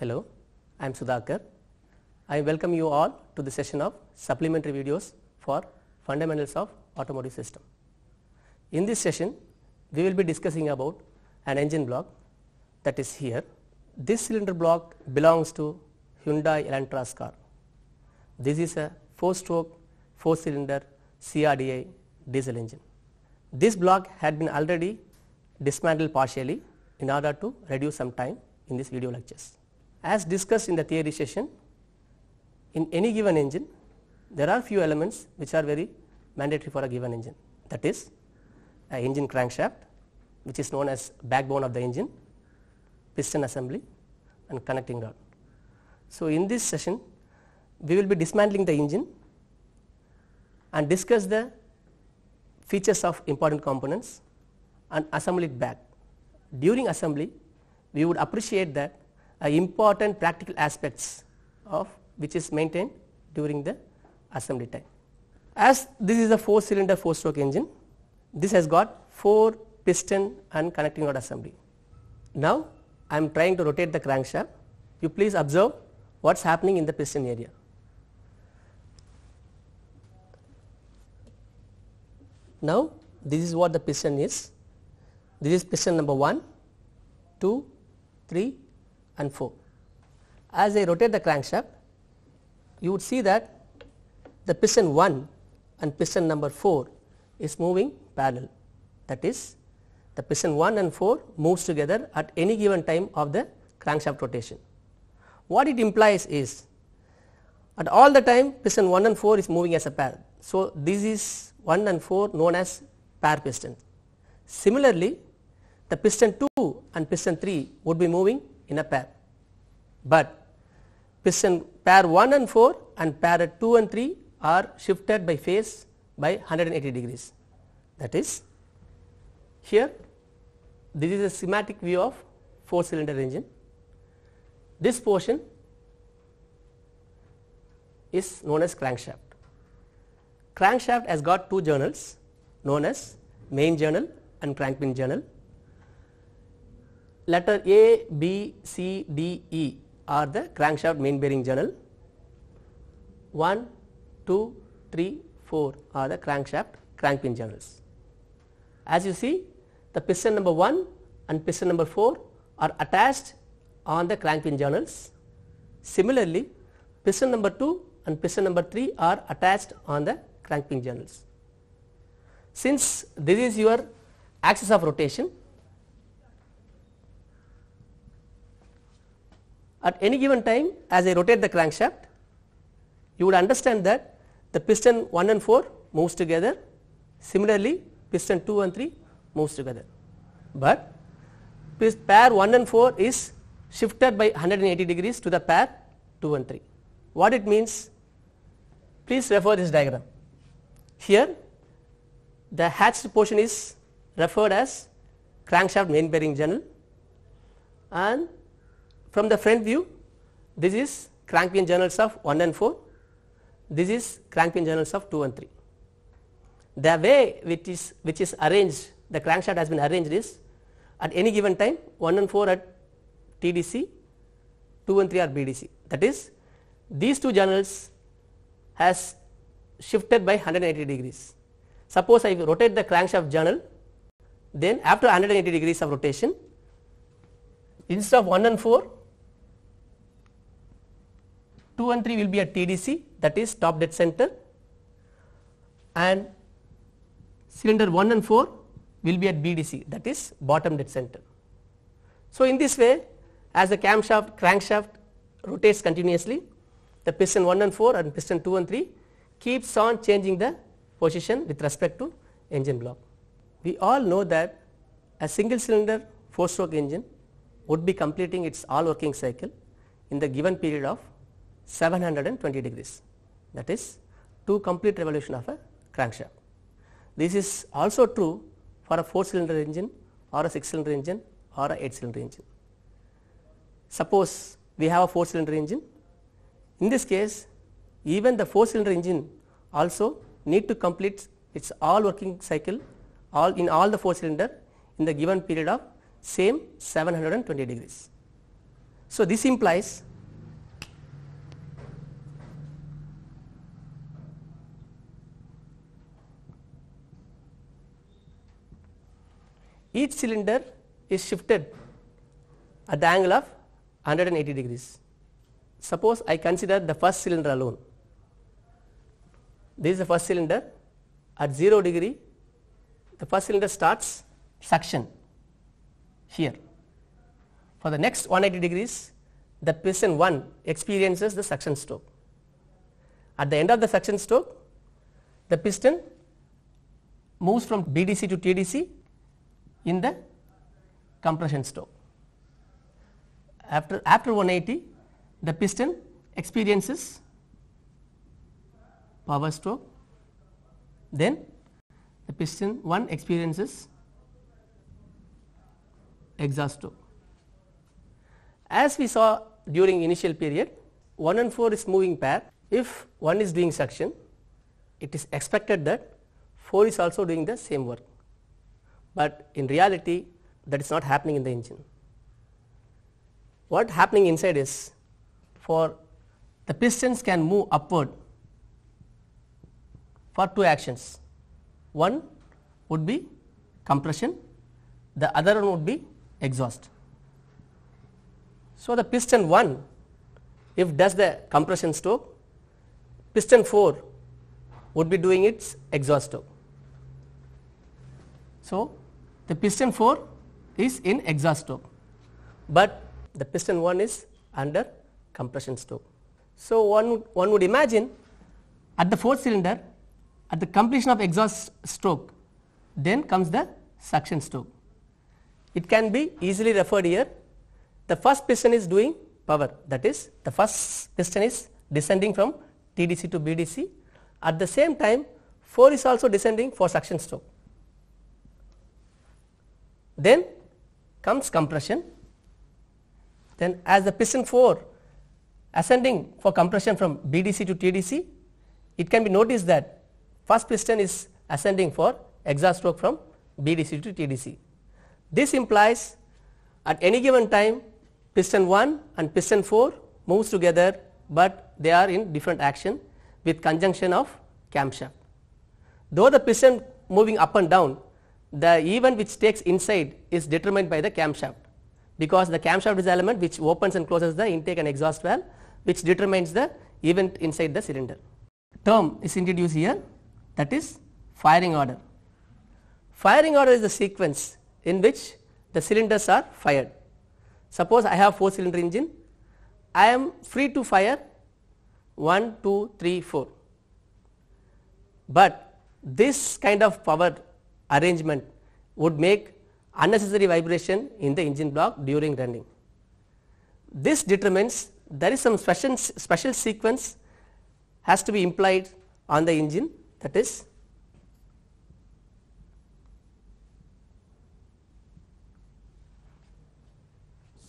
Hello, I am Sudhakar. I welcome you all to the session of supplementary videos for fundamentals of automotive system. In this session, we will be discussing about an engine block that is here. This cylinder block belongs to Hyundai Elantra's car. This is a 4-stroke, 4-cylinder CRDI diesel engine. This block had been already dismantled partially in order to reduce some time in this video lectures. As discussed in the theory session, in any given engine there are few elements which are very mandatory for a given engine that is a engine crankshaft which is known as backbone of the engine, piston assembly and connecting rod. So, in this session we will be dismantling the engine and discuss the features of important components and assemble it back. During assembly we would appreciate that uh, important practical aspects of which is maintained during the assembly time. As this is a 4 cylinder 4 stroke engine, this has got 4 piston and connecting rod assembly. Now, I am trying to rotate the crankshaft. You please observe what is happening in the piston area. Now, this is what the piston is. This is piston number 1, 2, 3, and 4. As I rotate the crankshaft, you would see that the piston 1 and piston number 4 is moving parallel. That is, the piston 1 and 4 moves together at any given time of the crankshaft rotation. What it implies is at all the time piston 1 and 4 is moving as a pair. So, this is 1 and 4 known as pair piston. Similarly, the piston 2 and piston 3 would be moving in a pair. But piston pair 1 and 4 and pair 2 and 3 are shifted by phase by 180 degrees. That is here this is a schematic view of 4 cylinder engine. This portion is known as crankshaft. Crankshaft has got two journals known as main journal and crankpin journal letter A, B, C, D, E are the crankshaft main bearing journal. 1, 2, 3, 4 are the crankshaft crank pin journals. As you see the piston number 1 and piston number 4 are attached on the crank pin journals. Similarly, piston number 2 and piston number 3 are attached on the crank pin journals. Since this is your axis of rotation, at any given time as I rotate the crankshaft, you would understand that the piston 1 and 4 moves together, similarly piston 2 and 3 moves together. But pair 1 and 4 is shifted by 180 degrees to the pair 2 and 3. What it means? Please refer this diagram. Here the hatched portion is referred as crankshaft main bearing journal, and from the front view, this is crank pin journals of 1 and 4, this is crank pin journals of 2 and 3. The way which is, which is arranged, the crankshaft has been arranged is at any given time 1 and 4 at TDC, 2 and 3 are BDC. That is these two journals has shifted by 180 degrees. Suppose I rotate the crankshaft journal then after 180 degrees of rotation instead of 1 and 4 2 and 3 will be at TDC that is top dead center and cylinder 1 and 4 will be at BDC that is bottom dead center. So, in this way as the camshaft crankshaft rotates continuously the piston 1 and 4 and piston 2 and 3 keeps on changing the position with respect to engine block. We all know that a single cylinder 4 stroke engine would be completing its all working cycle in the given period of 720 degrees that is two complete revolution of a crankshaft. This is also true for a 4 cylinder engine or a 6 cylinder engine or a 8 cylinder engine. Suppose we have a 4 cylinder engine in this case even the 4 cylinder engine also need to complete its all working cycle all in all the 4 cylinder in the given period of same 720 degrees. So, this implies each cylinder is shifted at the angle of 180 degrees. Suppose I consider the first cylinder alone. This is the first cylinder at 0 degree the first cylinder starts suction here. For the next 180 degrees the piston 1 experiences the suction stroke. At the end of the suction stroke the piston moves from BDC to TDC in the compression stroke. After, after 180, the piston experiences power stroke, then the piston 1 experiences exhaust stroke. As we saw during initial period, 1 and 4 is moving pair. If 1 is doing suction, it is expected that 4 is also doing the same work but in reality that is not happening in the engine. What happening inside is for the pistons can move upward for two actions. One would be compression, the other one would be exhaust. So, the piston 1 if does the compression stroke, piston 4 would be doing its exhaust stroke. So, the piston 4 is in exhaust stroke, but the piston 1 is under compression stroke. So, one, would, one would imagine at the fourth cylinder at the completion of exhaust stroke then comes the suction stroke. It can be easily referred here the first piston is doing power that is the first piston is descending from TDC to BDC at the same time 4 is also descending for suction stroke. Then comes compression. Then as the piston 4 ascending for compression from BDC to TDC, it can be noticed that first piston is ascending for exhaust stroke from BDC to TDC. This implies at any given time piston 1 and piston 4 moves together, but they are in different action with conjunction of camshaft. Though the piston moving up and down the event which takes inside is determined by the camshaft because the camshaft is element which opens and closes the intake and exhaust valve which determines the event inside the cylinder. Term is introduced here that is firing order. Firing order is the sequence in which the cylinders are fired. Suppose I have 4 cylinder engine, I am free to fire 1, 2, 3, 4. But this kind of power arrangement would make unnecessary vibration in the engine block during running. This determines there is some special, special sequence has to be implied on the engine that is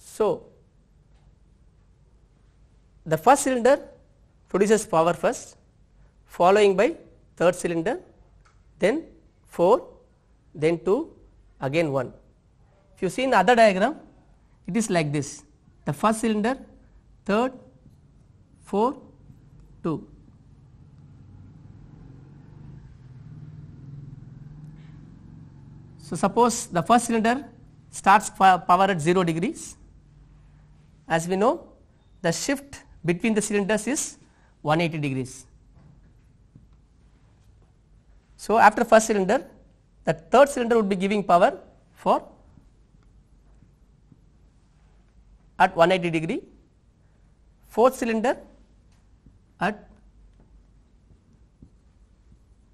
so the first cylinder produces power first following by third cylinder then 4 then 2, again 1. If you see in the other diagram, it is like this. The first cylinder, third, 4, 2. So, suppose the first cylinder starts power at 0 degrees. As we know, the shift between the cylinders is 180 degrees. So, after first cylinder, that third cylinder would be giving power for at 180 degree, fourth cylinder at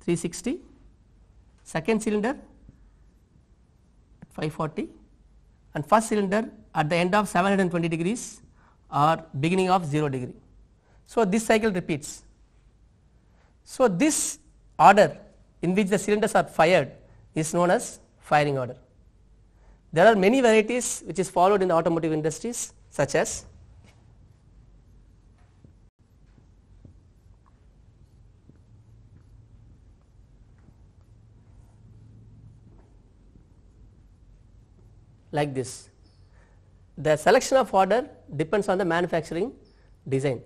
360, second cylinder at 540 and first cylinder at the end of 720 degrees or beginning of 0 degree. So, this cycle repeats. So, this order in which the cylinders are fired is known as firing order. There are many varieties which is followed in the automotive industries such as like this. The selection of order depends on the manufacturing design.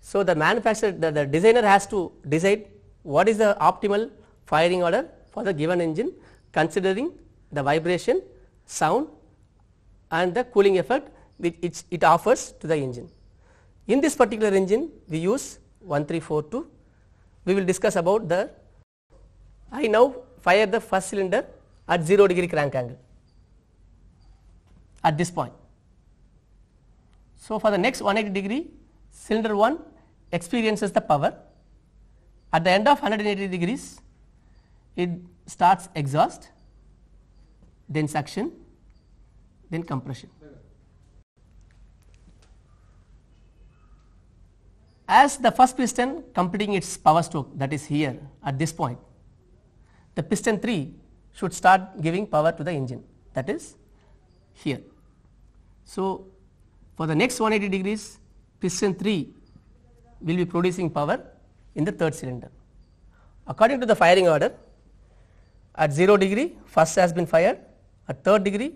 So, the manufacturer the, the designer has to decide what is the optimal firing order for the given engine considering the vibration, sound and the cooling effect which it, it offers to the engine. In this particular engine we use 1342, we will discuss about the I now fire the first cylinder at 0 degree crank angle at this point. So, for the next 180 degree cylinder 1 experiences the power at the end of 180 degrees it starts exhaust, then suction, then compression. As the first piston completing its power stroke that is here at this point, the piston 3 should start giving power to the engine that is here. So, for the next 180 degrees piston 3 will be producing power in the third cylinder. According to the firing order, at 0 degree first has been fired, at 3rd degree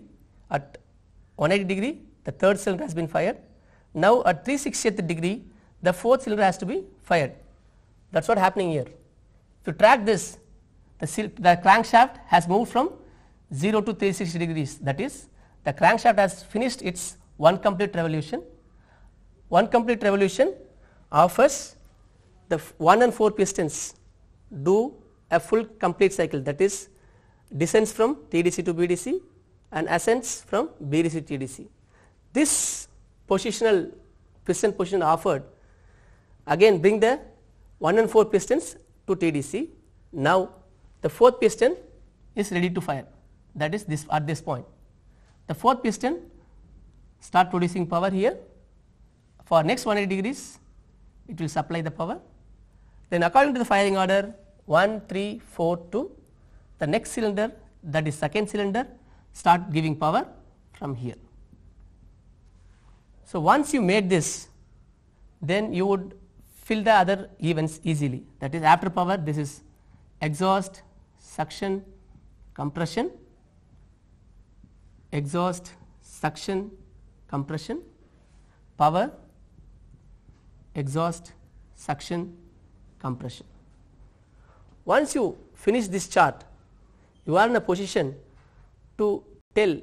at 180 degree the third cylinder has been fired. Now at 360th degree the fourth cylinder has to be fired that is what happening here. To track this the, the crankshaft has moved from 0 to 360 degrees that is the crankshaft has finished its one complete revolution. One complete revolution offers the 1 and 4 pistons do a full complete cycle that is descends from TDC to BDC and ascends from BDC to TDC. This positional piston position offered again bring the 1 and 4 pistons to TDC. Now, the fourth piston is ready to fire that is this at this point. The fourth piston start producing power here for next 180 degrees it will supply the power. Then according to the firing order 1, 3, 4, 2. The next cylinder that is second cylinder start giving power from here. So, once you made this then you would fill the other events easily that is after power this is exhaust, suction, compression, exhaust, suction, compression, power, exhaust, suction, compression. Once you finish this chart, you are in a position to tell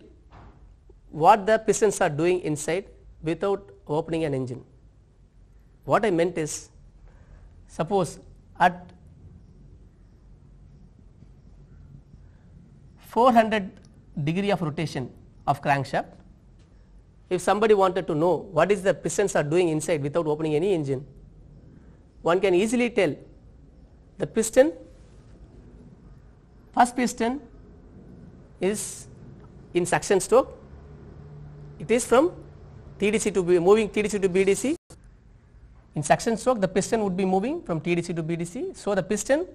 what the pistons are doing inside without opening an engine. What I meant is, suppose at 400 degree of rotation of crankshaft, if somebody wanted to know what is the pistons are doing inside without opening any engine, one can easily tell the piston First piston is in suction stroke. It is from TDC to B, moving TDC to BDC. In suction stroke, the piston would be moving from TDC to BDC. So, the piston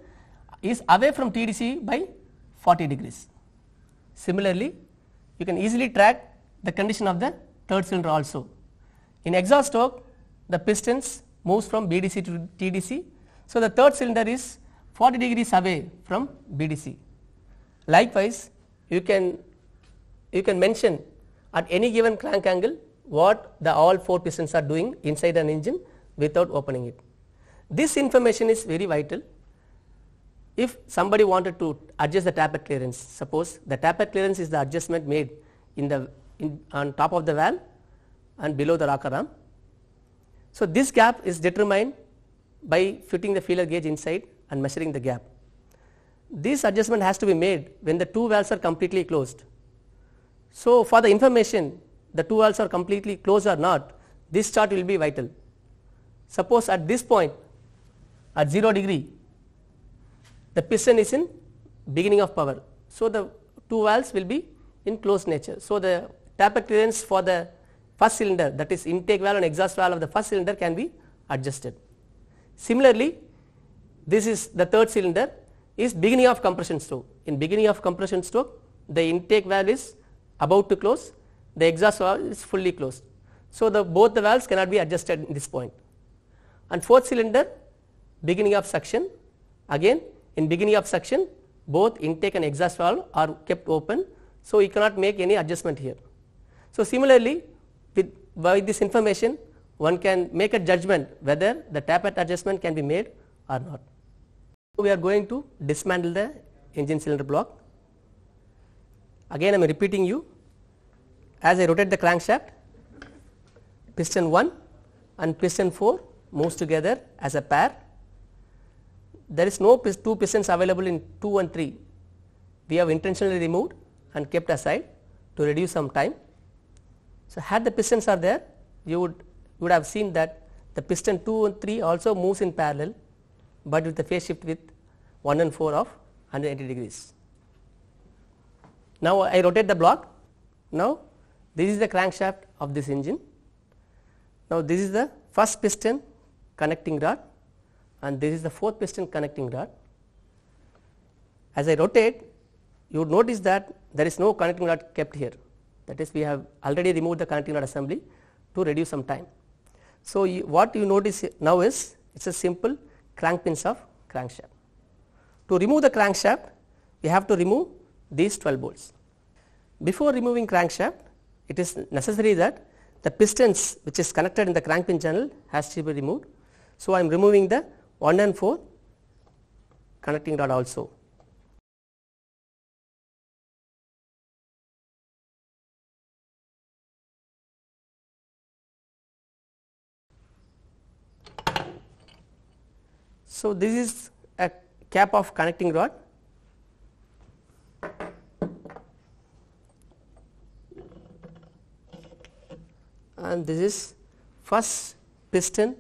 is away from TDC by 40 degrees. Similarly, you can easily track the condition of the third cylinder also. In exhaust stroke, the pistons moves from BDC to TDC. So, the third cylinder is 40 degrees away from BDC. Likewise, you can you can mention at any given crank angle what the all four pistons are doing inside an engine without opening it. This information is very vital. If somebody wanted to adjust the taper clearance, suppose the taper clearance is the adjustment made in the in, on top of the valve and below the rocker arm. So, this gap is determined by fitting the feeler gauge inside and measuring the gap this adjustment has to be made when the two valves are completely closed. So, for the information the two valves are completely closed or not this chart will be vital. Suppose at this point at 0 degree the piston is in beginning of power. So, the two valves will be in closed nature. So, the taper clearance for the first cylinder that is intake valve and exhaust valve of the first cylinder can be adjusted. Similarly, this is the third cylinder is beginning of compression stroke. In beginning of compression stroke, the intake valve is about to close, the exhaust valve is fully closed. So, the both the valves cannot be adjusted in this point. And fourth cylinder, beginning of suction, again in beginning of suction, both intake and exhaust valve are kept open. So, you cannot make any adjustment here. So, similarly, with by this information, one can make a judgment whether the tappet adjustment can be made or not. We are going to dismantle the engine cylinder block. Again I am repeating you as I rotate the crankshaft piston 1 and piston 4 moves together as a pair. There is no pist 2 pistons available in 2 and 3 we have intentionally removed and kept aside to reduce some time. So, had the pistons are there you would, you would have seen that the piston 2 and 3 also moves in parallel but with the phase shift with 1 and 4 of 180 degrees. Now, I rotate the block. Now, this is the crankshaft of this engine. Now, this is the first piston connecting rod and this is the fourth piston connecting rod. As I rotate, you would notice that there is no connecting rod kept here. That is, we have already removed the connecting rod assembly to reduce some time. So, you, what you notice now is it is a simple crank pins of crankshaft. To remove the crankshaft, we have to remove these 12 bolts. Before removing crankshaft, it is necessary that the pistons which is connected in the crank pin channel has to be removed. So, I am removing the 1 and 4 connecting rod also. So, this is a cap of connecting rod and this is first piston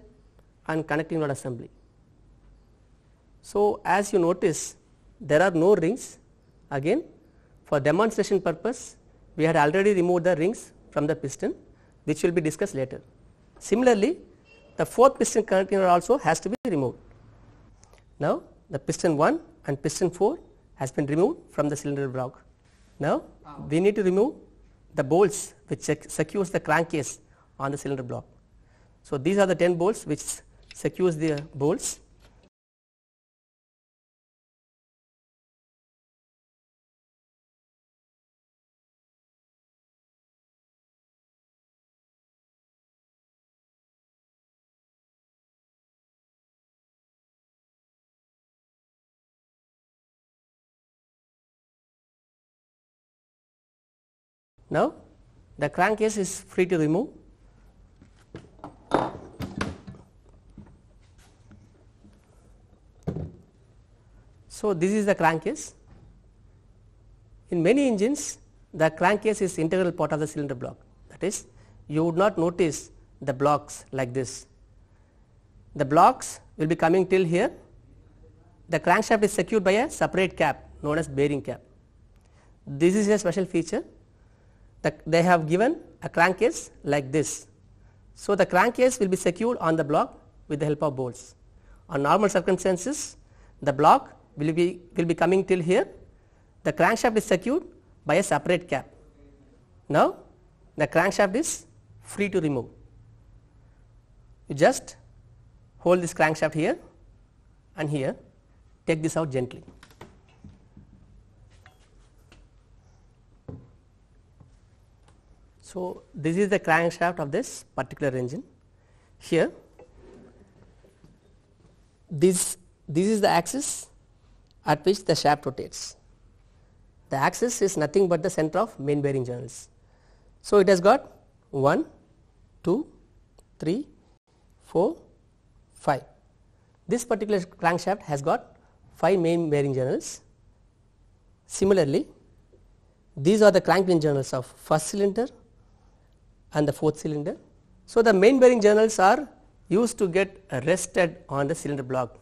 and connecting rod assembly. So, as you notice there are no rings again for demonstration purpose we had already removed the rings from the piston which will be discussed later. Similarly, the fourth piston connecting rod also has to be removed. Now, the piston 1 and piston 4 has been removed from the cylinder block. Now, we need to remove the bolts which secures the crankcase on the cylinder block. So, these are the 10 bolts which secures the bolts No? The crankcase is free to remove. So, this is the crankcase. In many engines, the crankcase is integral part of the cylinder block. That is, you would not notice the blocks like this. The blocks will be coming till here. The crankshaft is secured by a separate cap known as bearing cap. This is a special feature the, they have given a crankcase like this. So, the crankcase will be secured on the block with the help of bolts. On normal circumstances, the block will be, will be coming till here. The crankshaft is secured by a separate cap. Now, the crankshaft is free to remove. You just hold this crankshaft here and here, take this out gently. So, this is the crankshaft of this particular engine here this this is the axis at which the shaft rotates the axis is nothing but the center of main bearing journals. So, it has got 1, 2, 3, 4, 5. This particular crankshaft has got 5 main bearing journals. Similarly, these are the crank pin journals of first cylinder, and the fourth cylinder. So, the main bearing journals are used to get rested on the cylinder block.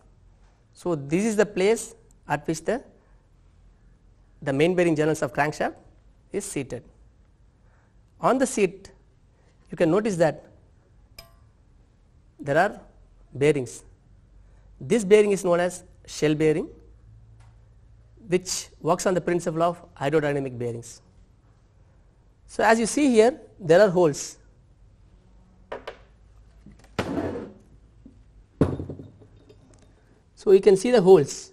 So, this is the place at which the, the main bearing journals of crankshaft is seated. On the seat you can notice that there are bearings. This bearing is known as shell bearing which works on the principle of hydrodynamic bearings. So, as you see here there are holes so you can see the holes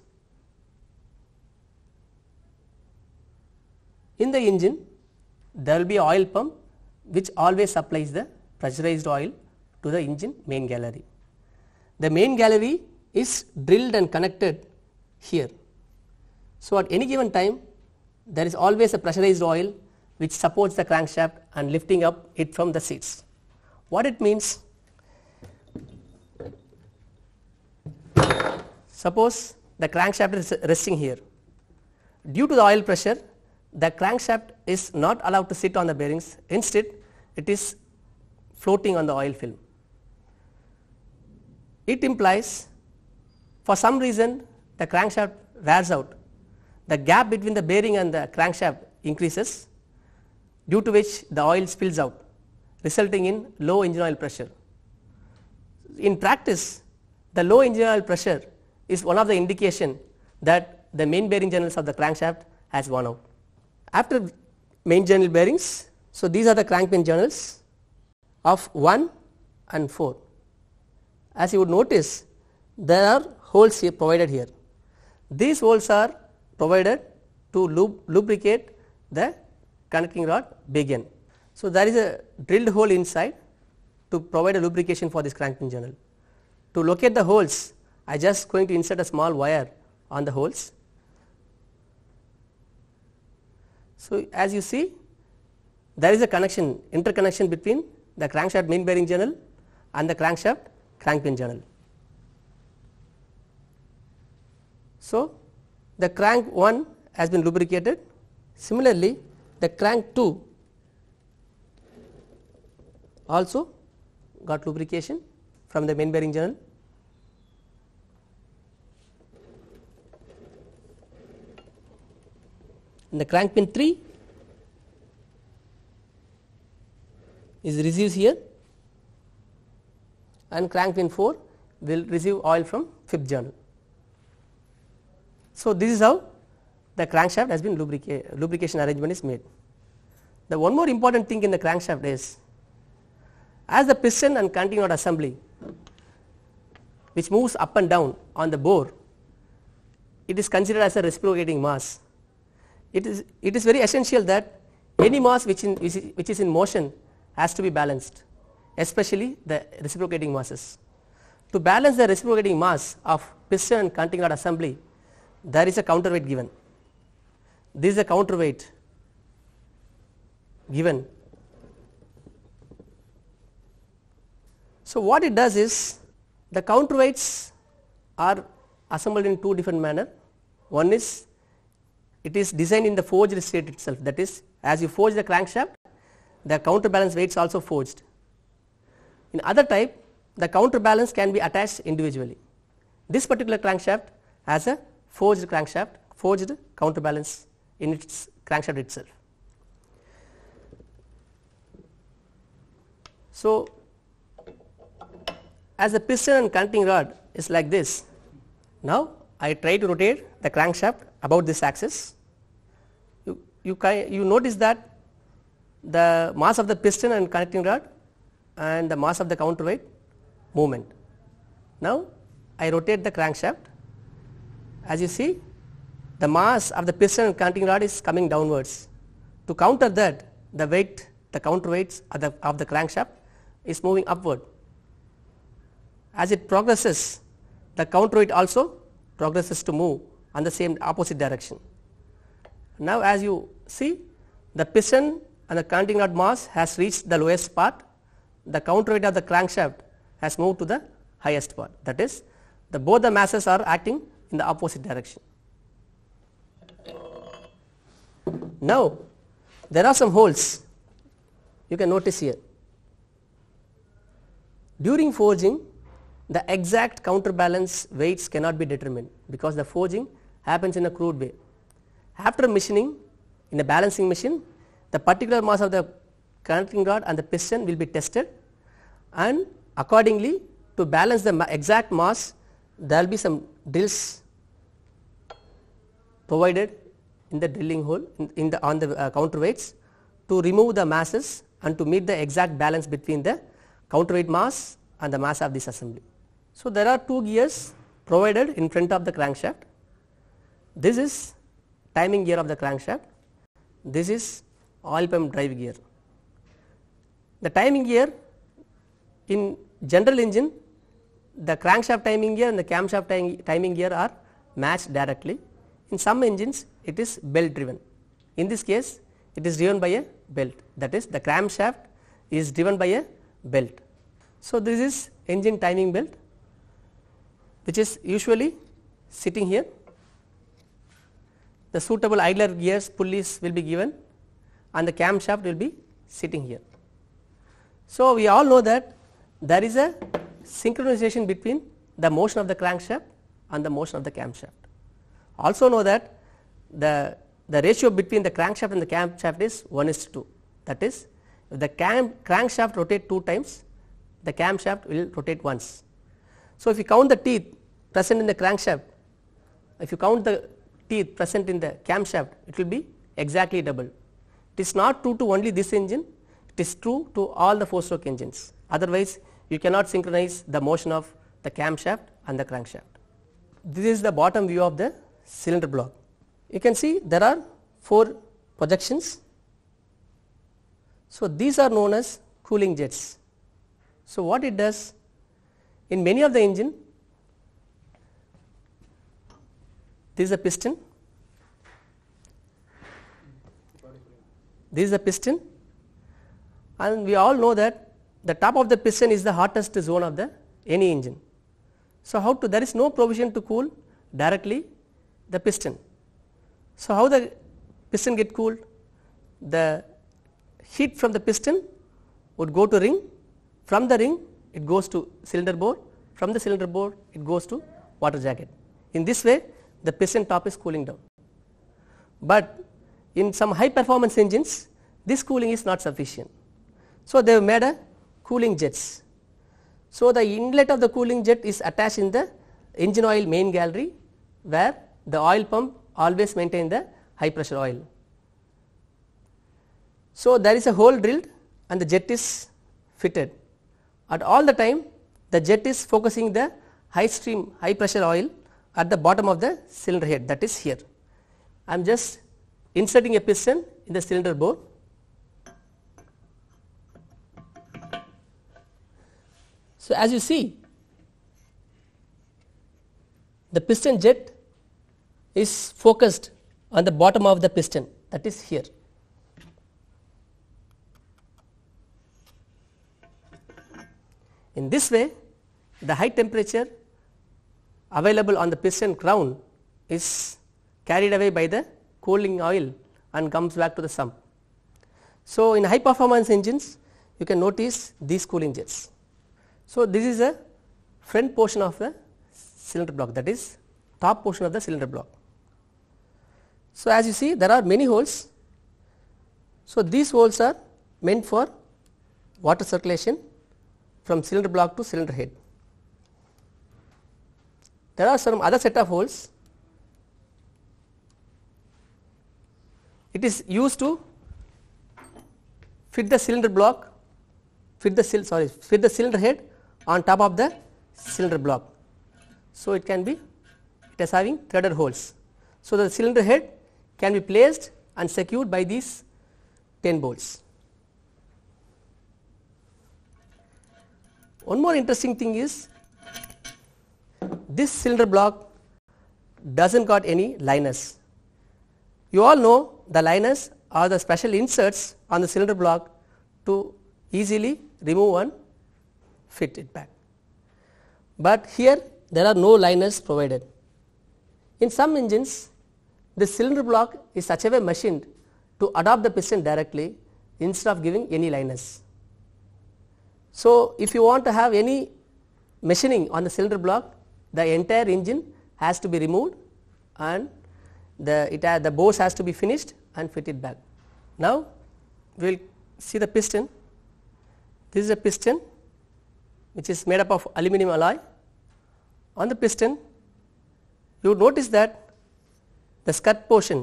in the engine there will be oil pump which always supplies the pressurized oil to the engine main gallery. The main gallery is drilled and connected here. So, at any given time there is always a pressurized oil which supports the crankshaft and lifting up it from the seats. What it means, suppose the crankshaft is resting here. Due to the oil pressure, the crankshaft is not allowed to sit on the bearings. Instead, it is floating on the oil film. It implies for some reason the crankshaft wears out. The gap between the bearing and the crankshaft increases due to which the oil spills out resulting in low engine oil pressure. In practice the low engine oil pressure is one of the indication that the main bearing journals of the crankshaft has worn out. After main journal bearings, so these are the crankpin journals of 1 and 4. As you would notice there are holes here provided here. These holes are provided to lub lubricate the connecting rod begin. So, there is a drilled hole inside to provide a lubrication for this cranking journal. To locate the holes, I just going to insert a small wire on the holes. So, as you see there is a connection interconnection between the crankshaft main bearing journal and the crankshaft crankpin journal. So, the crank 1 has been lubricated. Similarly, the crank 2 also got lubrication from the main bearing journal. And the crank pin 3 is receives here and crank pin 4 will receive oil from fifth journal. So, this is how the crankshaft has been lubricated, lubrication arrangement is made. The one more important thing in the crankshaft is as the piston and canting rod assembly which moves up and down on the bore, it is considered as a reciprocating mass. It is, it is very essential that any mass which, in, which is in motion has to be balanced, especially the reciprocating masses. To balance the reciprocating mass of piston and canting rod assembly, there is a counterweight given. This is a counterweight given. So, what it does is the counterweights are assembled in two different manner. One is it is designed in the forged state itself that is as you forge the crankshaft the counterbalance weights also forged. In other type the counterbalance can be attached individually. This particular crankshaft has a forged crankshaft, forged counterbalance in its crankshaft itself. So, as the piston and connecting rod is like this, now I try to rotate the crankshaft about this axis. You, you, you notice that the mass of the piston and connecting rod and the mass of the counterweight movement. Now I rotate the crankshaft as you see the mass of the piston and connecting rod is coming downwards. To counter that, the weight, the counterweights of the, of the crankshaft is moving upward. As it progresses, the counterweight also progresses to move on the same opposite direction. Now, as you see, the piston and the connecting rod mass has reached the lowest part, the counterweight of the crankshaft has moved to the highest part. That is, the both the masses are acting in the opposite direction. Now, there are some holes you can notice here. During forging, the exact counterbalance weights cannot be determined because the forging happens in a crude way. After machining in a balancing machine, the particular mass of the connecting rod and the piston will be tested and accordingly to balance the ma exact mass there will be some drills provided in the drilling hole in, the on the uh, counterweights to remove the masses and to meet the exact balance between the counterweight mass and the mass of this assembly. So, there are two gears provided in front of the crankshaft. This is timing gear of the crankshaft, this is oil pump drive gear. The timing gear in general engine, the crankshaft timing gear and the camshaft timing gear are matched directly in some engines it is belt driven. In this case it is driven by a belt that is the cramshaft is driven by a belt. So, this is engine timing belt which is usually sitting here. The suitable idler gears pulleys will be given and the camshaft will be sitting here. So, we all know that there is a synchronization between the motion of the crankshaft and the motion of the camshaft. Also know that the, the ratio between the crankshaft and the camshaft is 1 is to 2 that is if the cam, crankshaft rotate 2 times the camshaft will rotate once. So, if you count the teeth present in the crankshaft if you count the teeth present in the camshaft it will be exactly double. It is not true to only this engine it is true to all the 4 stroke engines otherwise you cannot synchronize the motion of the camshaft and the crankshaft. This is the bottom view of the cylinder block. You can see there are 4 projections. So, these are known as cooling jets. So, what it does in many of the engine this is a piston this is a piston and we all know that the top of the piston is the hottest zone of the any engine. So, how to there is no provision to cool directly the piston. So, how the piston get cooled? The heat from the piston would go to ring, from the ring it goes to cylinder bore, from the cylinder bore it goes to water jacket. In this way the piston top is cooling down. But in some high performance engines this cooling is not sufficient. So, they have made a cooling jets. So, the inlet of the cooling jet is attached in the engine oil main gallery where the oil pump always maintain the high pressure oil. So, there is a hole drilled and the jet is fitted at all the time the jet is focusing the high stream high pressure oil at the bottom of the cylinder head that is here. I am just inserting a piston in the cylinder bore So, as you see the piston jet is focused on the bottom of the piston that is here. In this way the high temperature available on the piston crown is carried away by the cooling oil and comes back to the sump. So, in high performance engines you can notice these cooling jets. So, this is a front portion of the cylinder block that is top portion of the cylinder block. So, as you see there are many holes. So, these holes are meant for water circulation from cylinder block to cylinder head. There are some other set of holes. It is used to fit the cylinder block, fit the sorry, fit the cylinder head on top of the cylinder block. So, it can be it is having threaded holes. So, the cylinder head can be placed and secured by these 10 bolts. One more interesting thing is this cylinder block does not got any liners. You all know the liners are the special inserts on the cylinder block to easily remove and fit it back. But here there are no liners provided. In some engines the cylinder block is such a way machined to adopt the piston directly instead of giving any liners. So, if you want to have any machining on the cylinder block, the entire engine has to be removed and the, it, uh, the bores has to be finished and fitted back. Now, we will see the piston. This is a piston which is made up of aluminum alloy. On the piston, you would notice that the scut portion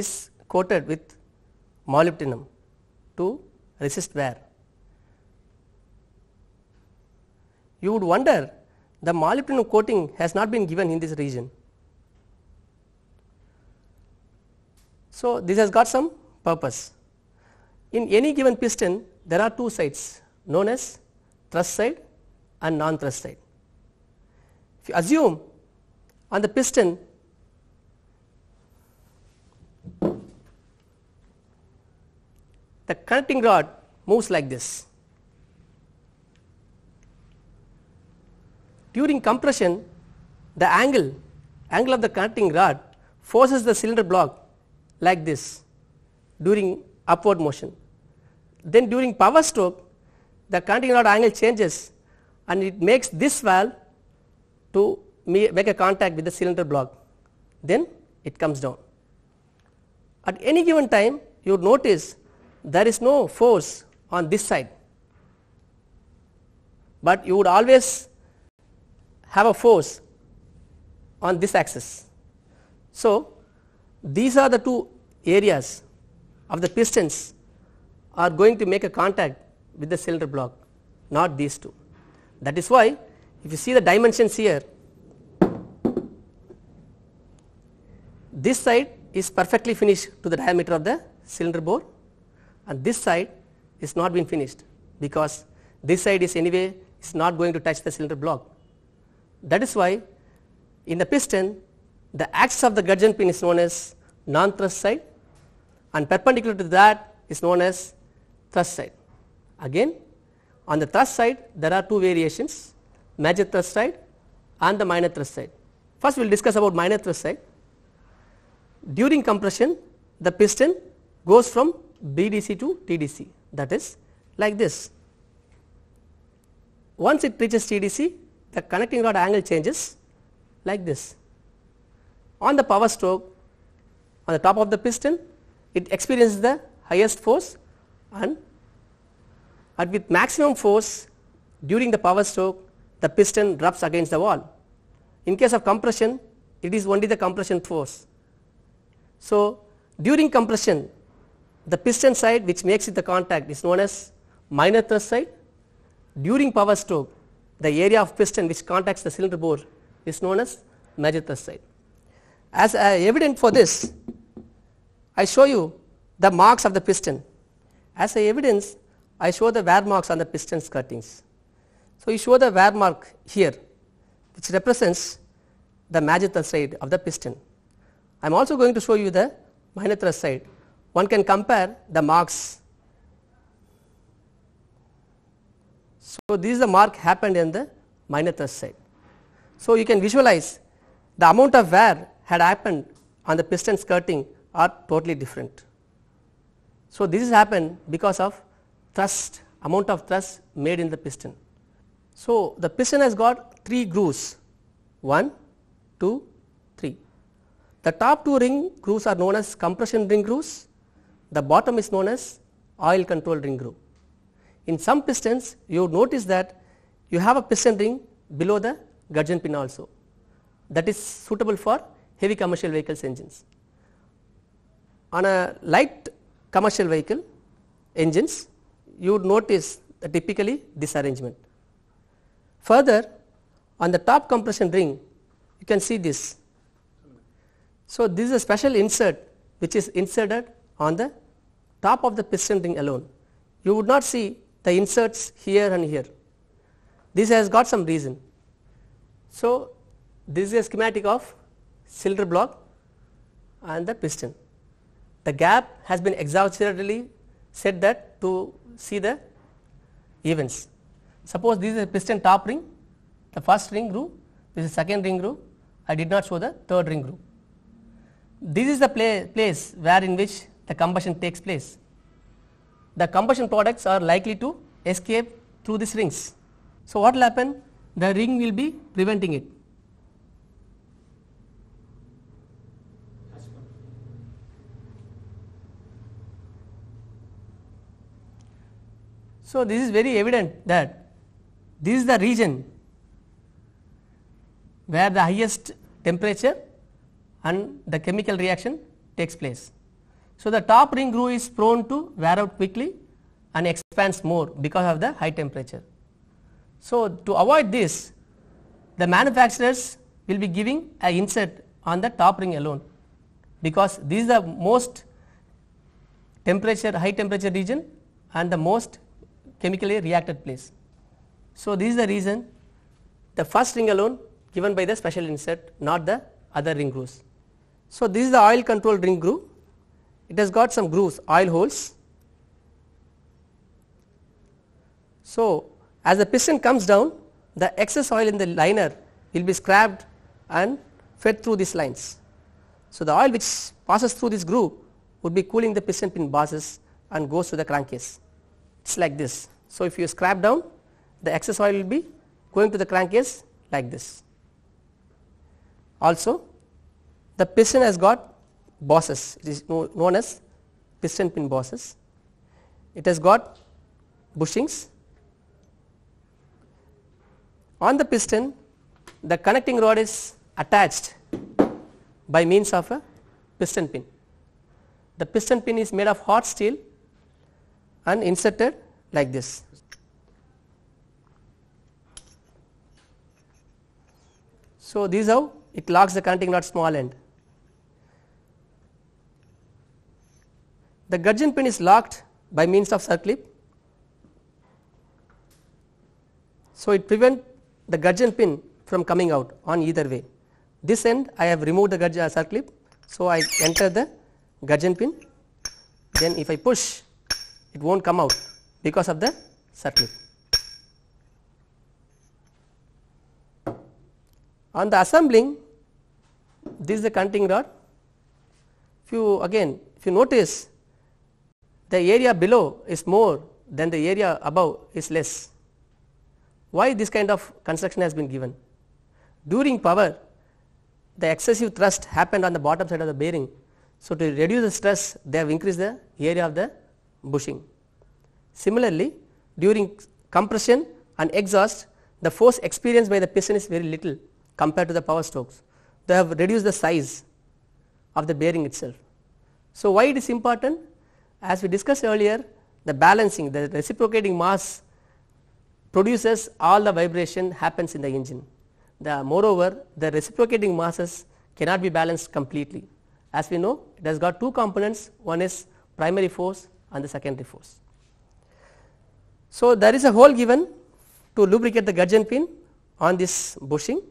is coated with molybdenum to resist wear. You would wonder the molybdenum coating has not been given in this region. So, this has got some purpose. In any given piston there are two sides known as thrust side and non thrust side. If you assume on the piston the connecting rod moves like this. During compression, the angle, angle of the connecting rod forces the cylinder block like this during upward motion. Then during power stroke, the connecting rod angle changes and it makes this valve to make a contact with the cylinder block. Then it comes down. At any given time, you notice there is no force on this side, but you would always have a force on this axis. So, these are the two areas of the pistons are going to make a contact with the cylinder block not these two. That is why if you see the dimensions here this side is perfectly finished to the diameter of the cylinder bore and this side is not been finished because this side is anyway is not going to touch the cylinder block. That is why in the piston the axis of the gudgeon pin is known as non-thrust side and perpendicular to that is known as thrust side. Again on the thrust side there are two variations major thrust side and the minor thrust side. First we will discuss about minor thrust side. During compression the piston goes from BDC to TDC that is like this. Once it reaches TDC the connecting rod angle changes like this. On the power stroke on the top of the piston it experiences the highest force and at with maximum force during the power stroke the piston rubs against the wall. In case of compression it is only the compression force. So, during compression the piston side which makes it the contact is known as minor thrust side. During power stroke, the area of piston which contacts the cylinder bore is known as major thrust side. As uh, evident for this, I show you the marks of the piston. As a evidence, I show the wear marks on the piston skirtings. So, you show the wear mark here which represents the major thrust side of the piston. I am also going to show you the minor thrust side one can compare the marks. So, this is the mark happened in the minor thrust side. So, you can visualize the amount of wear had happened on the piston skirting are totally different. So, this has happened because of thrust amount of thrust made in the piston. So, the piston has got 3 grooves 1, 2, 3. The top 2 ring grooves are known as compression ring grooves the bottom is known as oil control ring groove. In some pistons you notice that you have a piston ring below the gudgeon pin also that is suitable for heavy commercial vehicles engines. On a light commercial vehicle engines you would notice typically this arrangement. Further on the top compression ring you can see this. So, this is a special insert which is inserted on the top of the piston ring alone. You would not see the inserts here and here. This has got some reason. So, this is a schematic of cylinder block and the piston. The gap has been exaggeratedly set that to see the events. Suppose this is a piston top ring, the first ring groove, this is second ring groove. I did not show the third ring groove. This is the pla place where in which the combustion takes place. The combustion products are likely to escape through these rings. So, what will happen? The ring will be preventing it. So, this is very evident that this is the region where the highest temperature and the chemical reaction takes place. So the top ring groove is prone to wear out quickly and expands more because of the high temperature. So to avoid this, the manufacturers will be giving an insert on the top ring alone because this is the most temperature high temperature region and the most chemically reacted place. So this is the reason the first ring alone given by the special insert not the other ring grooves. So this is the oil controlled ring groove it has got some grooves oil holes. So, as the piston comes down the excess oil in the liner will be scrapped and fed through these lines. So, the oil which passes through this groove would be cooling the piston pin bosses and goes to the crankcase. It is like this. So, if you scrap down the excess oil will be going to the crankcase like this. Also the piston has got bosses it is known as piston pin bosses. It has got bushings. On the piston the connecting rod is attached by means of a piston pin. The piston pin is made of hot steel and inserted like this. So, this is how it locks the connecting rod small end. the gudgeon pin is locked by means of circlip. So, it prevent the gudgeon pin from coming out on either way. This end I have removed the gudgeon uh, circlip. So, I enter the gudgeon pin then if I push it will not come out because of the circlip. On the assembling this is the cutting rod if you again if you notice the area below is more than the area above is less. Why this kind of construction has been given? During power, the excessive thrust happened on the bottom side of the bearing. So, to reduce the stress, they have increased the area of the bushing. Similarly, during compression and exhaust, the force experienced by the piston is very little compared to the power strokes. They have reduced the size of the bearing itself. So, why it is important? As we discussed earlier, the balancing, the reciprocating mass produces all the vibration happens in the engine. The moreover, the reciprocating masses cannot be balanced completely. As we know, it has got two components, one is primary force and the secondary force. So, there is a hole given to lubricate the gudgeon pin on this bushing.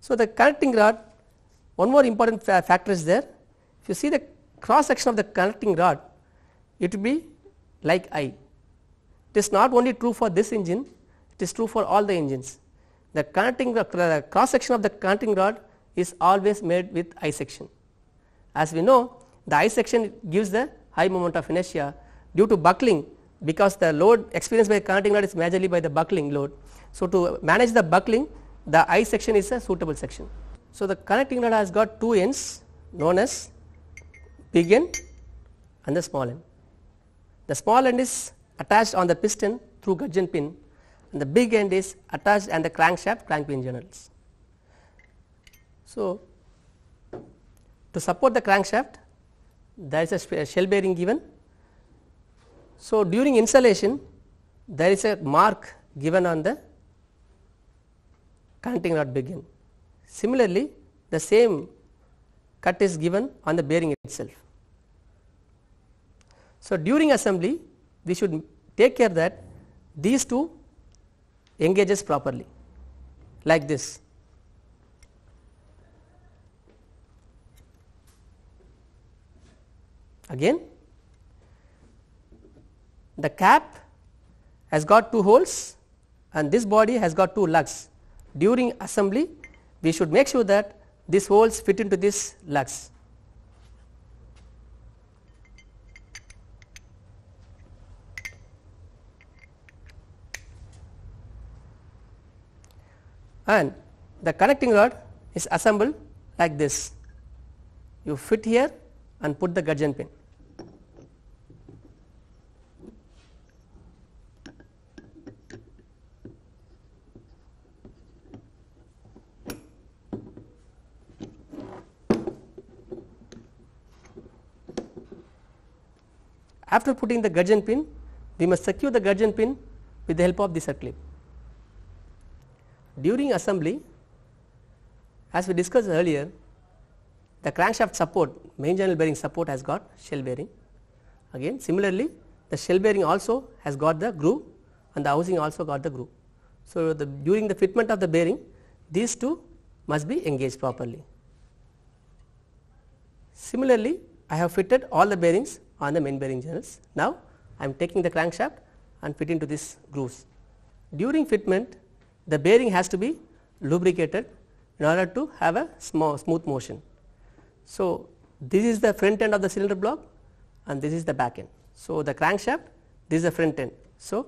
So, the connecting rod, one more important fa factor is there. If you see the cross section of the connecting rod, it will be like I. It is not only true for this engine, it is true for all the engines. The connecting the cross section of the connecting rod is always made with I section. As we know, the I section gives the high moment of inertia due to buckling because the load experienced by connecting rod is majorly by the buckling load. So, to manage the buckling the I section is a suitable section. So, the connecting rod has got two ends known as big end and the small end. The small end is attached on the piston through gudgeon pin and the big end is attached and the crankshaft crankpin journals. So, to support the crankshaft there is a shell bearing given. So, during installation there is a mark given on the connecting rod begin. Similarly, the same cut is given on the bearing itself. So, during assembly we should take care that these two engages properly like this. Again the cap has got two holes and this body has got two lugs. During assembly we should make sure that these holes fit into this lugs. and the connecting rod is assembled like this. You fit here and put the gudgeon pin. After putting the gudgeon pin, we must secure the gudgeon pin with the help of the circlip during assembly as we discussed earlier the crankshaft support main journal bearing support has got shell bearing again similarly the shell bearing also has got the groove and the housing also got the groove. So, the, during the fitment of the bearing these two must be engaged properly. Similarly, I have fitted all the bearings on the main bearing journals. Now, I am taking the crankshaft and fit into these grooves. During fitment the bearing has to be lubricated in order to have a smooth motion. So, this is the front end of the cylinder block and this is the back end. So, the crankshaft this is the front end. So,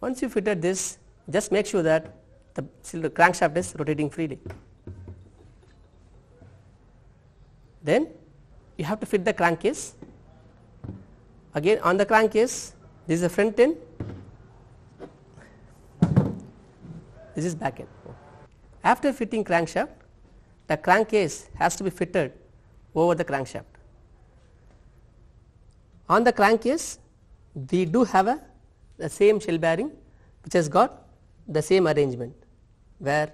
once you fitted this just make sure that the, the crankshaft is rotating freely. Then you have to fit the crankcase. Again on the crankcase, this is the front end, this is back end. After fitting crankshaft, the crankcase has to be fitted over the crankshaft. On the crankcase, we do have a the same shell bearing which has got the same arrangement where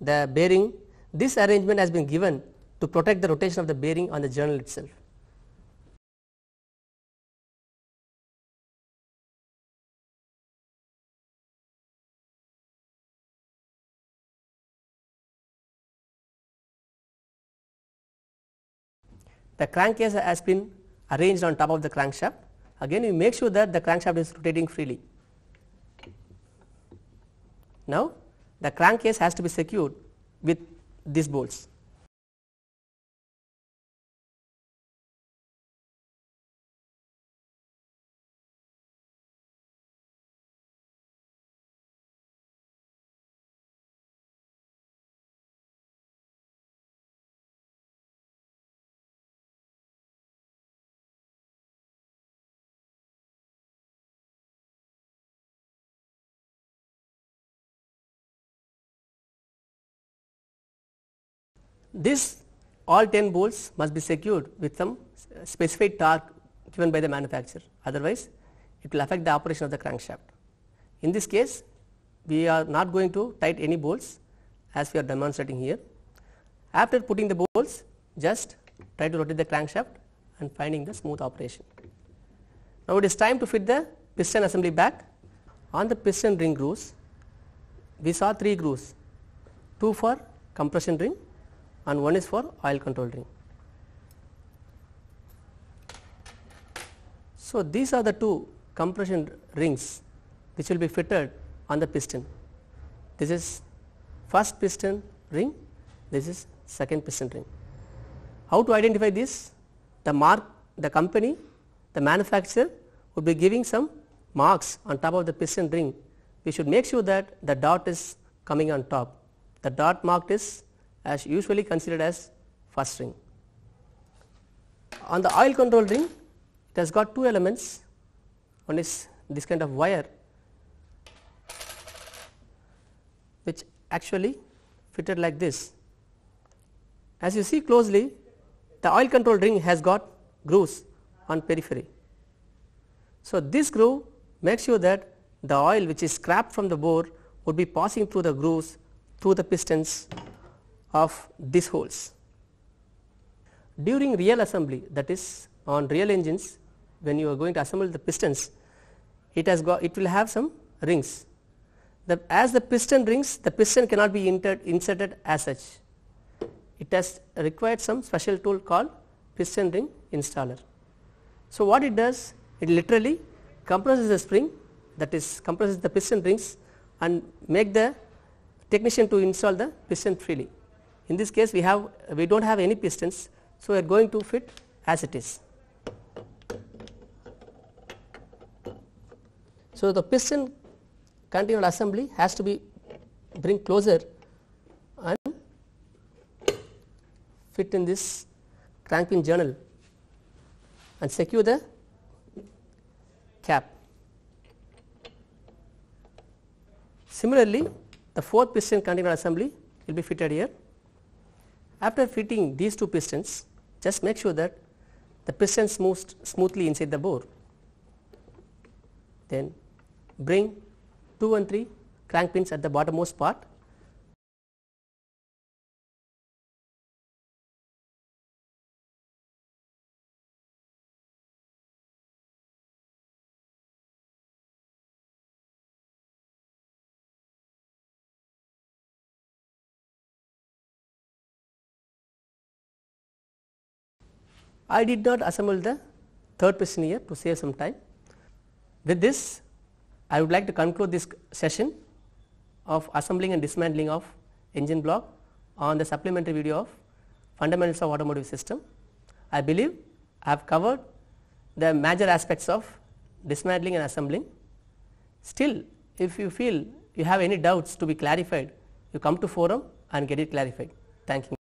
the bearing this arrangement has been given to protect the rotation of the bearing on the journal itself. The crankcase has been arranged on top of the crankshaft. Again, we make sure that the crankshaft is rotating freely. Now, the crankcase has to be secured with these bolts. This all 10 bolts must be secured with some specified torque given by the manufacturer otherwise it will affect the operation of the crankshaft. In this case we are not going to tight any bolts as we are demonstrating here. After putting the bolts just try to rotate the crankshaft and finding the smooth operation. Now it is time to fit the piston assembly back. On the piston ring grooves we saw 3 grooves 2 for compression ring and one is for oil control ring. So, these are the two compression rings which will be fitted on the piston. This is first piston ring, this is second piston ring. How to identify this? The mark, the company, the manufacturer would be giving some marks on top of the piston ring. We should make sure that the dot is coming on top. The dot marked is as usually considered as first ring. On the oil control ring it has got two elements one is this kind of wire which actually fitted like this. As you see closely the oil control ring has got grooves on periphery. So, this groove makes sure that the oil which is scrapped from the bore would be passing through the grooves through the pistons of these holes. During real assembly that is on real engines when you are going to assemble the pistons it has got it will have some rings. The, as the piston rings the piston cannot be inserted as such. It has required some special tool called piston ring installer. So, what it does it literally compresses the spring that is compresses the piston rings and make the technician to install the piston freely. In this case we have we do not have any pistons. So, we are going to fit as it is. So, the piston continual assembly has to be bring closer and fit in this crank journal and secure the cap. Similarly, the fourth piston continual assembly will be fitted here. After fitting these two pistons, just make sure that the pistons move smoothly inside the bore. Then bring 2 and 3 crank pins at the bottommost part I did not assemble the third person here to save some time. With this, I would like to conclude this session of assembling and dismantling of engine block on the supplementary video of fundamentals of automotive system. I believe I have covered the major aspects of dismantling and assembling. Still, if you feel you have any doubts to be clarified, you come to forum and get it clarified. Thank you.